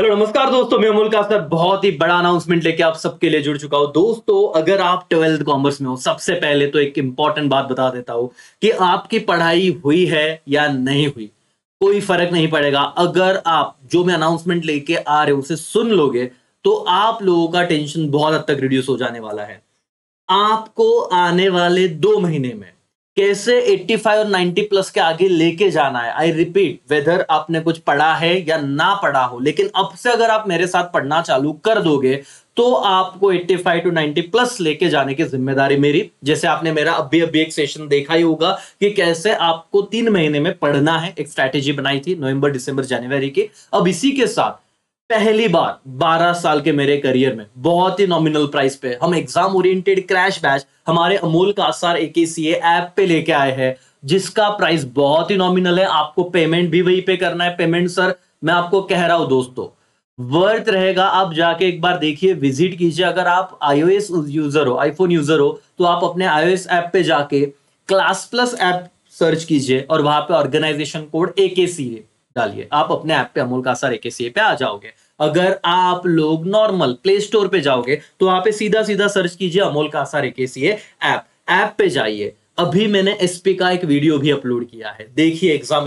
hello नमस्कार दोस्तों मैं अमोल कासर बहुत ही बड़ा अनाउंसमेंट लेके आप सबके लिए जुड़ चुका हूं दोस्तों अगर आप ट्वेल्थ कॉमर्स में हो सबसे पहले तो एक इंपॉर्टेंट बात बता देता हूं कि आपकी पढ़ाई हुई है या नहीं हुई कोई फर्क नहीं पड़ेगा अगर आप जो मैं अनाउंसमेंट लेके आ रहे हो उसे सुन लोगे तो आप लोगों का टेंशन बहुत हद तक रिड्यूस हो जाने वाला है आपको आने वाले दो महीने में कैसे 85 और 90 प्लस के आगे लेके जाना है आई रिपीट वेदर आपने कुछ पढ़ा है या ना पढ़ा हो लेकिन अब से अगर आप मेरे साथ पढ़ना चालू कर दोगे तो आपको 85 टू 90 प्लस लेके जाने की जिम्मेदारी मेरी जैसे आपने मेरा अभी अभी एक सेशन देखा ही होगा कि कैसे आपको तीन महीने में पढ़ना है एक स्ट्रैटेजी बनाई थी नवंबर दिसंबर जनवरी की अब इसी के साथ पहली बार 12 साल के मेरे करियर में बहुत ही नॉमिनल प्राइस पे हम एग्जाम ओरिएंटेड क्रैश बैच हमारे अमूल का आसार ए ऐप पे लेके आए हैं जिसका प्राइस बहुत ही नॉमिनल है आपको पेमेंट भी वही पे करना है पेमेंट सर मैं आपको कह रहा हूं दोस्तों वर्थ रहेगा आप जाके एक बार देखिए विजिट कीजिए अगर आप आईओएस यूजर हो आईफोन यूजर हो तो आप अपने आईओएस ऐप पे जाके क्लास प्लस ऐप सर्च कीजिए और वहां पे ऑर्गेनाइजेशन कोड ए डालिए आप अपने ऐप पे अमूल का असर एक पे आ जाओगे अगर आप लोग नॉर्मल प्ले स्टोर पे जाओगे तो आप सीधा सीधा सर्च कीजिए अमोल का असर एक ऐप ऐप पे जाइए अभी मैंने एसपी का एक वीडियो भी अपलोड किया है देखिए एग्जाम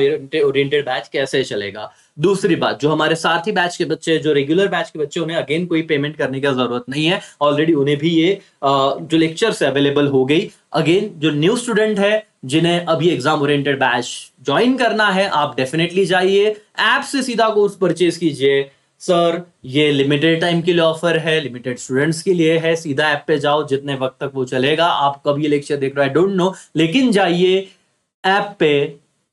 ओरिएंटेड बैच कैसे चलेगा दूसरी बात जो हमारे साथ ही बैच के बच्चे जो रेगुलर बैच के बच्चे उन्हें अगेन कोई पेमेंट करने की जरूरत नहीं है ऑलरेडी उन्हें भी ये जो लेक्चर्स अवेलेबल हो गई अगेन जो न्यू स्टूडेंट है जिन्हें अभी एग्जाम ओरिएंटेड बैच ज्वाइन करना है आप डेफिनेटली जाइए ऐप से सीधा कोर्स परचेज कीजिए सर ये लिमिटेड टाइम के लिए ऑफर है लिमिटेड स्टूडेंट्स के लिए है सीधा ऐप पे जाओ जितने वक्त तक वो चलेगा आप कब ये लेक्चर देख रहे हो आई डोंट नो लेकिन जाइए ऐप पे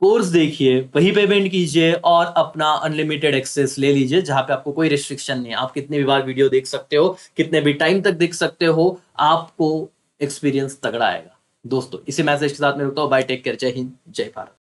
कोर्स देखिए वही पेमेंट कीजिए और अपना अनलिमिटेड एक्सेस ले लीजिए जहां पे आपको कोई रिस्ट्रिक्शन नहीं आप कितने भी बार वीडियो देख सकते हो कितने भी टाइम तक देख सकते हो आपको एक्सपीरियंस तगड़ा आएगा दोस्तों इसी मैसेज के साथ में रुकता हूँ बाय टेक केयर जय हिंद जय भारत